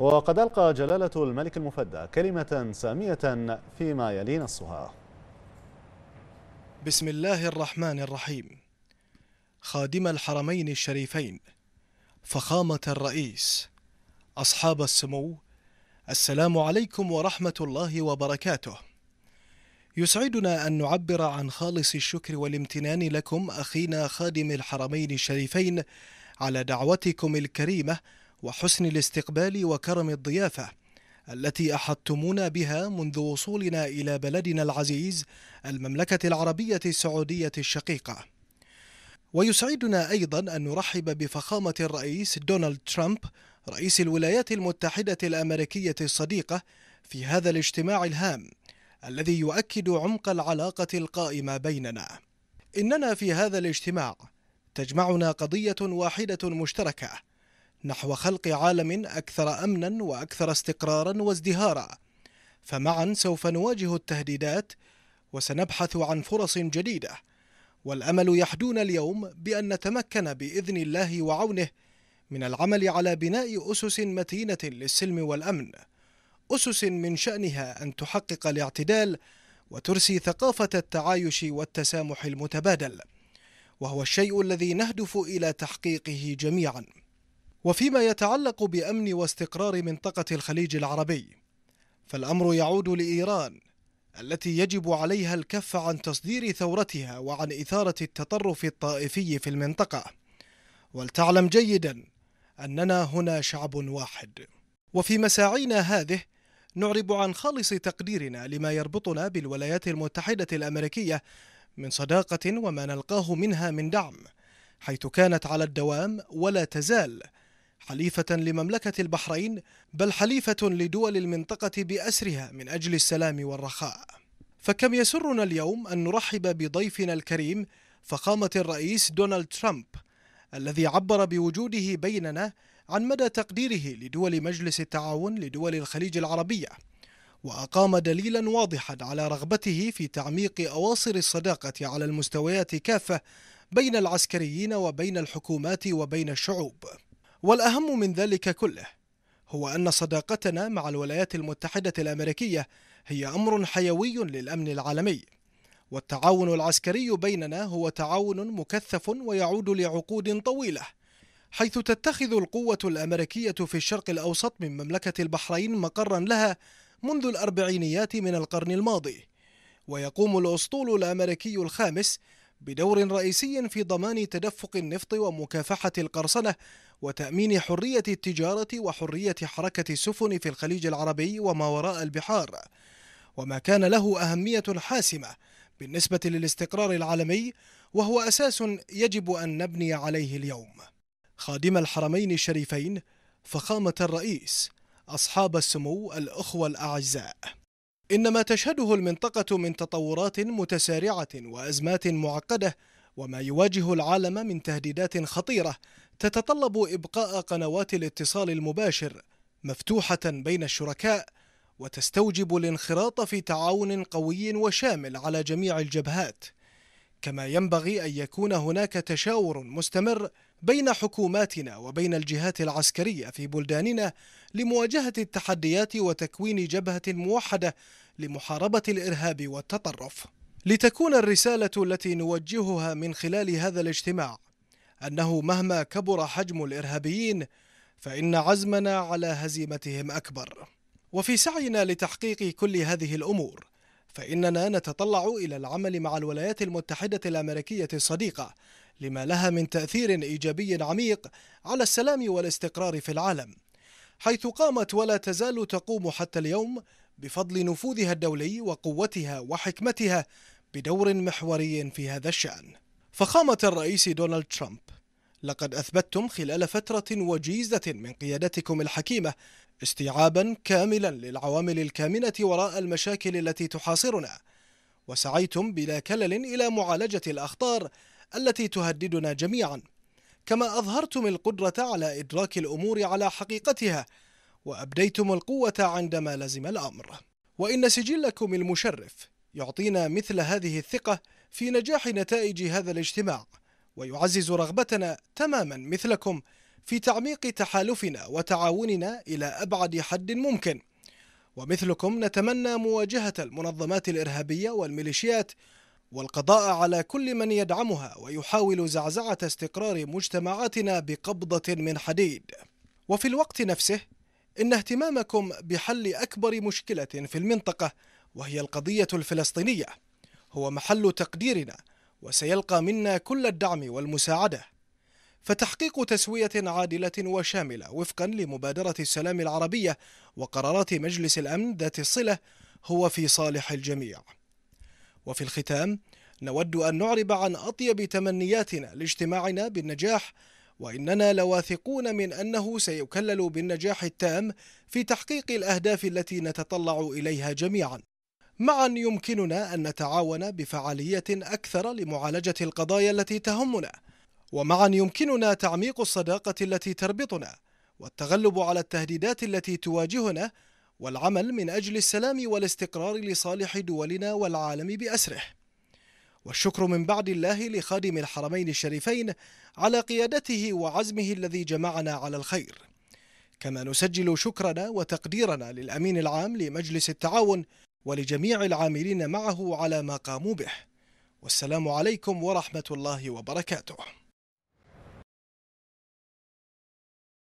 وقد ألقى جلالة الملك المفدى كلمة سامية فيما يلي نصها بسم الله الرحمن الرحيم خادم الحرمين الشريفين فخامة الرئيس أصحاب السمو السلام عليكم ورحمة الله وبركاته يسعدنا أن نعبر عن خالص الشكر والامتنان لكم أخينا خادم الحرمين الشريفين على دعوتكم الكريمة وحسن الاستقبال وكرم الضيافة التي أحدتمونا بها منذ وصولنا إلى بلدنا العزيز المملكة العربية السعودية الشقيقة ويسعدنا أيضا أن نرحب بفخامة الرئيس دونالد ترامب رئيس الولايات المتحدة الأمريكية الصديقة في هذا الاجتماع الهام الذي يؤكد عمق العلاقة القائمة بيننا إننا في هذا الاجتماع تجمعنا قضية واحدة مشتركة نحو خلق عالم أكثر أمنا وأكثر استقرارا وازدهارا فمعا سوف نواجه التهديدات وسنبحث عن فرص جديدة والأمل يحدونا اليوم بأن نتمكن بإذن الله وعونه من العمل على بناء أسس متينة للسلم والأمن أسس من شأنها أن تحقق الاعتدال وترسي ثقافة التعايش والتسامح المتبادل وهو الشيء الذي نهدف إلى تحقيقه جميعاً وفيما يتعلق بأمن واستقرار منطقة الخليج العربي فالأمر يعود لإيران التي يجب عليها الكف عن تصدير ثورتها وعن إثارة التطرف الطائفي في المنطقة ولتعلم جيدا أننا هنا شعب واحد وفي مساعينا هذه نعرب عن خالص تقديرنا لما يربطنا بالولايات المتحدة الأمريكية من صداقة وما نلقاه منها من دعم حيث كانت على الدوام ولا تزال حليفة لمملكة البحرين بل حليفة لدول المنطقة بأسرها من أجل السلام والرخاء فكم يسرنا اليوم أن نرحب بضيفنا الكريم فخامة الرئيس دونالد ترامب الذي عبر بوجوده بيننا عن مدى تقديره لدول مجلس التعاون لدول الخليج العربية وأقام دليلا واضحا على رغبته في تعميق أواصر الصداقة على المستويات كافة بين العسكريين وبين الحكومات وبين الشعوب والأهم من ذلك كله هو أن صداقتنا مع الولايات المتحدة الأمريكية هي أمر حيوي للأمن العالمي والتعاون العسكري بيننا هو تعاون مكثف ويعود لعقود طويلة حيث تتخذ القوة الأمريكية في الشرق الأوسط من مملكة البحرين مقرا لها منذ الأربعينيات من القرن الماضي ويقوم الأسطول الأمريكي الخامس بدور رئيسي في ضمان تدفق النفط ومكافحة القرصنة وتأمين حرية التجارة وحرية حركة السفن في الخليج العربي وما وراء البحار وما كان له أهمية حاسمة بالنسبة للاستقرار العالمي وهو أساس يجب أن نبني عليه اليوم خادم الحرمين الشريفين فخامة الرئيس أصحاب السمو الأخوة الأعزاء إن ما تشهده المنطقة من تطورات متسارعة وأزمات معقدة وما يواجه العالم من تهديدات خطيرة تتطلب إبقاء قنوات الاتصال المباشر مفتوحة بين الشركاء وتستوجب الانخراط في تعاون قوي وشامل على جميع الجبهات كما ينبغي أن يكون هناك تشاور مستمر بين حكوماتنا وبين الجهات العسكرية في بلداننا لمواجهة التحديات وتكوين جبهة موحدة لمحاربة الإرهاب والتطرف لتكون الرسالة التي نوجهها من خلال هذا الاجتماع أنه مهما كبر حجم الإرهابيين فإن عزمنا على هزيمتهم أكبر وفي سعينا لتحقيق كل هذه الأمور فإننا نتطلع إلى العمل مع الولايات المتحدة الأمريكية الصديقة لما لها من تأثير إيجابي عميق على السلام والاستقرار في العالم حيث قامت ولا تزال تقوم حتى اليوم بفضل نفوذها الدولي وقوتها وحكمتها بدور محوري في هذا الشأن فخامة الرئيس دونالد ترامب لقد أثبتتم خلال فترة وجيزة من قيادتكم الحكيمة استيعابا كاملا للعوامل الكامنة وراء المشاكل التي تحاصرنا وسعيتم بلا كلل إلى معالجة الأخطار التي تهددنا جميعا كما أظهرتم القدرة على إدراك الأمور على حقيقتها وأبديتم القوة عندما لزم الأمر وإن سجلكم المشرف يعطينا مثل هذه الثقة في نجاح نتائج هذا الاجتماع ويعزز رغبتنا تماما مثلكم في تعميق تحالفنا وتعاوننا الى ابعد حد ممكن ومثلكم نتمنى مواجهه المنظمات الارهابيه والميليشيات والقضاء على كل من يدعمها ويحاول زعزعه استقرار مجتمعاتنا بقبضه من حديد وفي الوقت نفسه ان اهتمامكم بحل اكبر مشكله في المنطقه وهي القضيه الفلسطينيه هو محل تقديرنا وسيلقى منا كل الدعم والمساعدة فتحقيق تسوية عادلة وشاملة وفقا لمبادرة السلام العربية وقرارات مجلس الأمن ذات الصلة هو في صالح الجميع وفي الختام نود أن نعرب عن أطيب تمنياتنا لاجتماعنا بالنجاح وإننا لواثقون من أنه سيكلل بالنجاح التام في تحقيق الأهداف التي نتطلع إليها جميعاً معا يمكننا أن نتعاون بفعالية أكثر لمعالجة القضايا التي تهمنا ومعا يمكننا تعميق الصداقة التي تربطنا والتغلب على التهديدات التي تواجهنا والعمل من أجل السلام والاستقرار لصالح دولنا والعالم بأسره والشكر من بعد الله لخادم الحرمين الشريفين على قيادته وعزمه الذي جمعنا على الخير كما نسجل شكرنا وتقديرنا للأمين العام لمجلس التعاون ولجميع العاملين معه على ما قاموا به والسلام عليكم ورحمة الله وبركاته